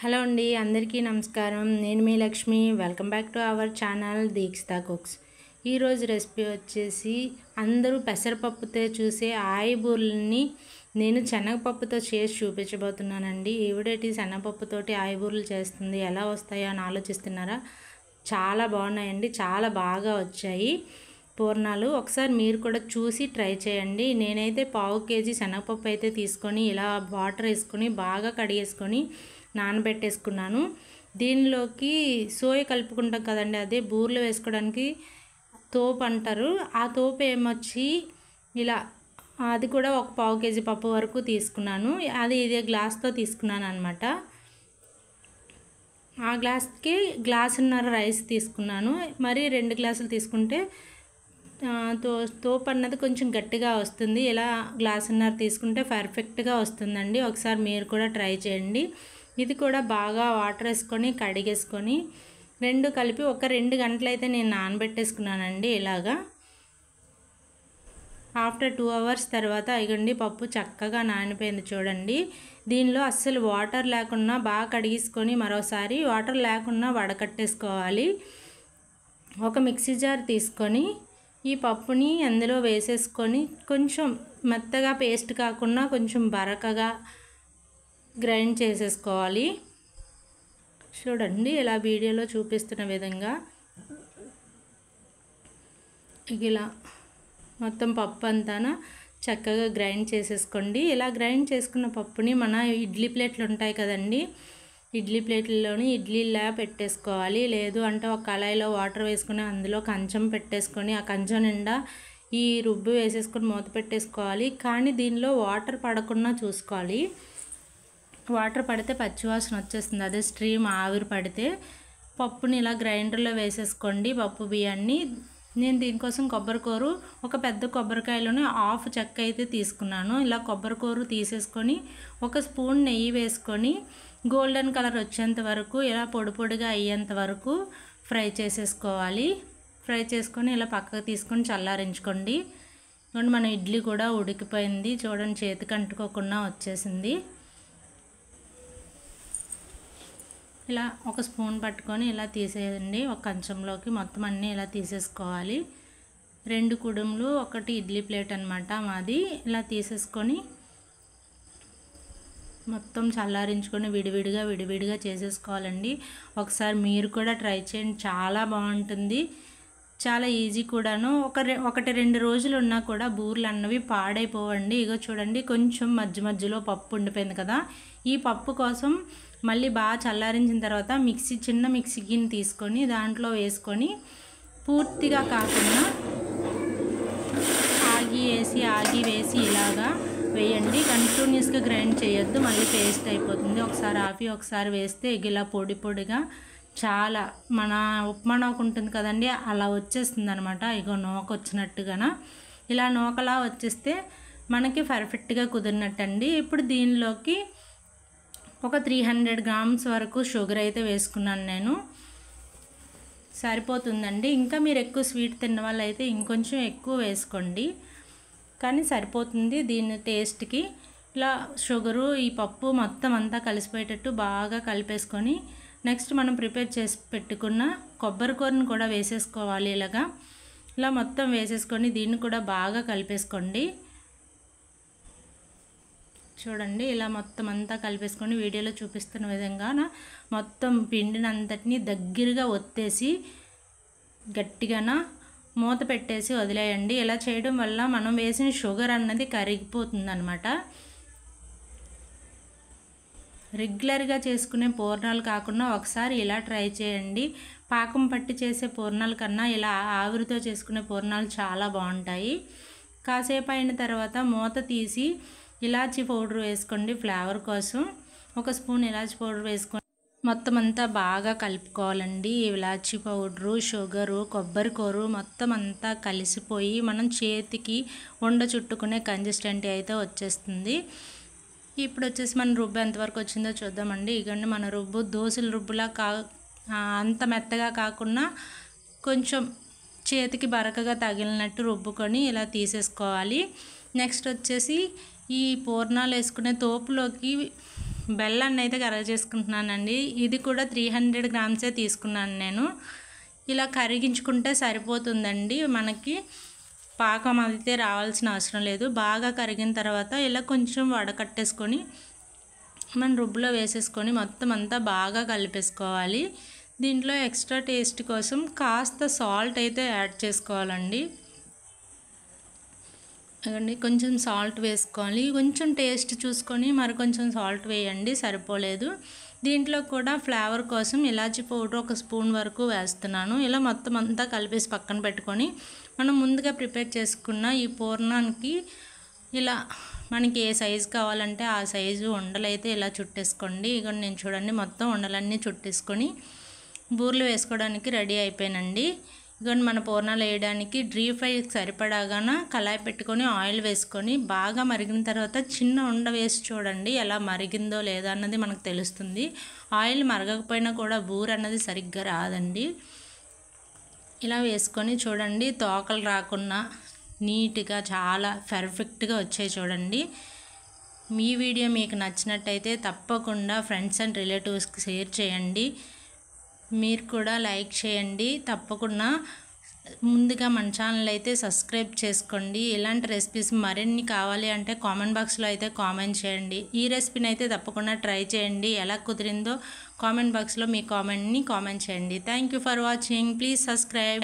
hello అండి అందరికీ నమస్కారం నేను మీ Lakshmi welcome back to our channel Deekshitha cooks ఈరోజు రెసిపీ వచ్చేసి అందరూ పెసరపప్పుతో చూసే ఆయిబూర్లని నేను శనగపప్పుతో చేసి చూపించబోతున్నానండి ఏవిడేటి శనగపప్పుతోటి ఆయిబూర్లు చేస్తుంది ఎలా వస్తాయో అని ఆలోచిస్తున్నారా చాలా బాగున్నాయండి చాలా బాగా వచ్చాయి పూర్ణాలు ఒకసారి మీరు కూడా చూసి ట్రై చేయండి నేనైతే పావు కేజీ శనగపప్పు అయితే తీసుకొని ఇలా వాటర్ వేసుకొని బాగా కడిగేసుకొని నానబెట్టేసుకున్నాను దీనిలోకి సోయ కలుపుకుంటాం కదండి అదే బూరెలు వేసుకోవడానికి తోపు అంటారు ఆ తోపు ఏమొచ్చి ఇలా అది కూడా ఒక పావు కేజీ పప్పు వరకు తీసుకున్నాను అది ఇదే గ్లాస్తో తీసుకున్నాను అనమాట ఆ గ్లాస్కి గ్లాసున్నర రైస్ తీసుకున్నాను మరి రెండు గ్లాసులు తీసుకుంటే తో తోపు అన్నది కొంచెం గట్టిగా వస్తుంది ఇలా గ్లాసున్నర తీసుకుంటే పర్ఫెక్ట్గా వస్తుందండి ఒకసారి మీరు కూడా ట్రై చేయండి ఇది కూడా బాగా వాటర్ వేసుకొని కడిగేసుకొని రెండు కలిపి ఒక రెండు గంటలైతే నేను నానబెట్టేసుకున్నానండి ఇలాగా ఆఫ్టర్ టూ అవర్స్ తర్వాత ఇగండి పప్పు చక్కగా నానిపోయింది చూడండి దీనిలో అస్సలు వాటర్ లేకుండా బాగా కడిగేసుకొని మరోసారి వాటర్ లేకుండా వడకట్టేసుకోవాలి ఒక మిక్సీ జార్ తీసుకొని ఈ పప్పుని అందులో వేసేసుకొని కొంచెం మెత్తగా పేస్ట్ కాకుండా కొంచెం బరకగా గ్రైండ్ చేసేసుకోవాలి చూడండి ఇలా వీడియోలో చూపిస్తున్న విధంగా ఇలా మొత్తం పప్పు అంతా చక్కగా గ్రైండ్ చేసేసుకోండి ఇలా గ్రైండ్ చేసుకున్న పప్పుని మన ఇడ్లీ ప్లేట్లు ఉంటాయి కదండి ఇడ్లీ ప్లేట్లలోని ఇడ్లీలా పెట్టేసుకోవాలి లేదు అంటే ఒక కళాయిలో వాటర్ వేసుకుని అందులో కంచం పెట్టేసుకొని ఆ కంచం నిండా ఈ రుబ్బు వేసేసుకొని మూత పెట్టేసుకోవాలి కానీ దీనిలో వాటర్ పడకుండా చూసుకోవాలి వాటర్ పడితే పచ్చివాసన వచ్చేస్తుంది అదే స్ట్రీమ్ ఆవిరి పడితే పప్పుని ఇలా గ్రైండర్లో వేసేసుకోండి పప్పు బియ్యాన్ని నేను దీనికోసం కొబ్బరికూరు ఒక పెద్ద కొబ్బరికాయలోనే హాఫ్ చెక్క అయితే తీసుకున్నాను ఇలా కొబ్బరికూరు తీసేసుకొని ఒక స్పూన్ నెయ్యి వేసుకొని గోల్డెన్ కలర్ వచ్చేంత వరకు ఇలా పొడి పొడిగా అయ్యేంత వరకు ఫ్రై చేసేసుకోవాలి ఫ్రై చేసుకొని ఇలా పక్కకు తీసుకొని చల్లారించుకోండి మన ఇడ్లీ కూడా ఉడికిపోయింది చూడండి చేతికి అంటుకోకుండా వచ్చేసింది ఇలా ఒక స్పూన్ పట్టుకొని ఇలా తీసేయండి ఒక కంచంలోకి మొత్తం అన్నీ ఇలా తీసేసుకోవాలి రెండు కుడుములు ఒకటి ఇడ్లీ ప్లేట్ అనమాట మాది ఇలా తీసేసుకొని మొత్తం చల్లారించుకొని విడివిడిగా విడివిడిగా చేసేసుకోవాలండి ఒకసారి మీరు కూడా ట్రై చేయండి చాలా బాగుంటుంది చాలా ఈజీ కూడాను ఒక ఒకటి రెండు రోజులు ఉన్నా కూడా బూర్లు అన్నవి పాడైపోవండి ఇగో చూడండి కొంచెం మధ్య మధ్యలో పప్పు ఉండిపోయింది కదా ఈ పప్పు కోసం మళ్ళీ బాగా చల్లారించిన తర్వాత మిక్సీ చిన్న మిక్సీ గిన్నె తీసుకొని దాంట్లో వేసుకొని పూర్తిగా కాకుండా ఆగి వేసి ఆగి వేసి ఇలాగా వేయండి కంటిన్యూస్గా గ్రైండ్ చేయొద్దు మళ్ళీ పేస్ట్ అయిపోతుంది ఒకసారి ఆపి ఒకసారి వేస్తే ఎగిలా పొడి పొడిగా చాలా మన ఉప్మా నూక ఉంటుంది కదండి అలా వచ్చేస్తుంది అనమాట ఇగో నూక వచ్చినట్టుగా ఇలా నూకలా వచ్చేస్తే మనకి పర్ఫెక్ట్గా కుదిరినట్టండి ఇప్పుడు దీనిలోకి ఒక త్రీ హండ్రెడ్ గ్రామ్స్ వరకు షుగర్ అయితే వేసుకున్నాను నేను సరిపోతుందండి ఇంకా మీరు ఎక్కువ స్వీట్ తిన్న వాళ్ళైతే ఇంకొంచెం ఎక్కువ వేసుకోండి కానీ సరిపోతుంది దీని టేస్ట్కి ఇలా షుగరు ఈ పప్పు మొత్తం అంతా కలిసిపోయేటట్టు బాగా కలిపేసుకొని నెక్స్ట్ మనం ప్రిపేర్ చేసి పెట్టుకున్న కొబ్బరికూరను కూడా వేసేసుకోవాలి ఇలాగా ఇలా మొత్తం వేసేసుకొని దీన్ని కూడా బాగా కలిపేసుకోండి చూడండి ఇలా మొత్తం అంతా కలిపేసుకొని వీడియోలో చూపిస్తున్న విధంగా మొత్తం పిండినంతటినీ దగ్గరగా ఒత్తేసి గట్టిగాన మూత పెట్టేసి వదిలేయండి ఇలా చేయడం వల్ల మనం వేసిన షుగర్ అన్నది కరిగిపోతుంది అనమాట రెగ్యులర్గా చేసుకునే పూర్ణాలు కాకుండా ఒకసారి ఇలా ట్రై చేయండి పాకం పట్టి చేసే పూర్ణాల కన్నా ఇలా ఆవిరితో చేసుకునే పూర్ణాలు చాలా బాగుంటాయి కాసేపు అయిన తర్వాత మూత తీసి ఇలాచీ పౌడర్ వేసుకోండి ఫ్లేవర్ కోసం ఒక స్పూన్ ఇలాచీ పౌడర్ వేసుకోండి మొత్తం అంతా బాగా కలుపుకోవాలండి ఇలాచీ పౌడరు షుగరు కొబ్బరి కూరు మొత్తం అంతా కలిసిపోయి మనం చేతికి ఉండ చుట్టుకునే కన్సిస్టెంట్ అయితే వచ్చేస్తుంది ఇప్పుడు వచ్చేసి మన రుబ్బు ఎంతవరకు వచ్చిందో చూద్దామండి ఇకండి మన రుబ్బు దోశల రుబ్బులా కా అంత మెత్తగా కాకుండా కొంచెం చేతికి బరకగా తగిలినట్టు రుబ్బుకొని ఇలా తీసేసుకోవాలి నెక్స్ట్ వచ్చేసి ఈ పూర్ణాలు వేసుకునే తోపులోకి బెల్లాన్ని అయితే కరగ చేసుకుంటున్నానండి ఇది కూడా త్రీ హండ్రెడ్ గ్రామ్సే తీసుకున్నాను నేను ఇలా కరిగించుకుంటే సరిపోతుందండి మనకి పాకం అయితే రావాల్సిన అవసరం లేదు బాగా కరిగిన తర్వాత ఇలా కొంచెం వడకట్టేసుకొని మనం రుబ్బులో వేసేసుకొని మొత్తం అంతా బాగా కలిపేసుకోవాలి దీంట్లో ఎక్స్ట్రా టేస్ట్ కోసం కాస్త సాల్ట్ అయితే యాడ్ చేసుకోవాలండి అండి కొంచెం సాల్ట్ వేసుకోవాలి కొంచెం టేస్ట్ చూసుకొని మరి కొంచెం సాల్ట్ వేయండి సరిపోలేదు దీంట్లో కూడా ఫ్లేవర్ కోసం ఇలాచి పౌడర్ ఒక స్పూన్ వరకు వేస్తున్నాను ఇలా మొత్తం అంతా కలిపేసి పక్కన పెట్టుకొని మనం ముందుగా ప్రిపేర్ చేసుకున్న ఈ పూర్ణానికి ఇలా మనకి ఏ సైజు కావాలంటే ఆ సైజు ఉండలైతే ఇలా చుట్టేసుకోండి ఇక నేను చూడండి మొత్తం ఉండలన్నీ చుట్టేసుకొని బూర్లు వేసుకోవడానికి రెడీ అయిపోయానండి ఇదిగోండి మన పూర్ణాలు వేయడానికి డ్రీ ఫ్రై సరిపడాగాన కళాయి పెట్టుకొని ఆయిల్ వేసుకొని బాగా మరిగిన తర్వాత చిన్న ఉండ వేసి చూడండి ఎలా మరిగిందో లేదా అన్నది మనకు తెలుస్తుంది ఆయిల్ మరగకపోయినా కూడా బూర అన్నది సరిగ్గా రాదండి ఇలా వేసుకొని చూడండి తోకలు రాకుండా నీట్గా చాలా పర్ఫెక్ట్గా వచ్చాయి చూడండి మీ వీడియో మీకు నచ్చినట్టయితే తప్పకుండా ఫ్రెండ్స్ అండ్ రిలేటివ్స్కి షేర్ చేయండి మీరు కూడా లైక్ చేయండి తప్పకుండా ముందుగా మన ఛానల్ అయితే సబ్స్క్రైబ్ చేసుకోండి ఇలాంటి రెసిపీస్ మరిన్ని కావాలి అంటే కామెంట్ బాక్స్లో అయితే కామెంట్ చేయండి ఈ రెసిపీని అయితే తప్పకుండా ట్రై చేయండి ఎలా కుదిరిందో కామెంట్ బాక్స్లో మీ కామెంట్ని కామెంట్ చేయండి thank for watching please subscribe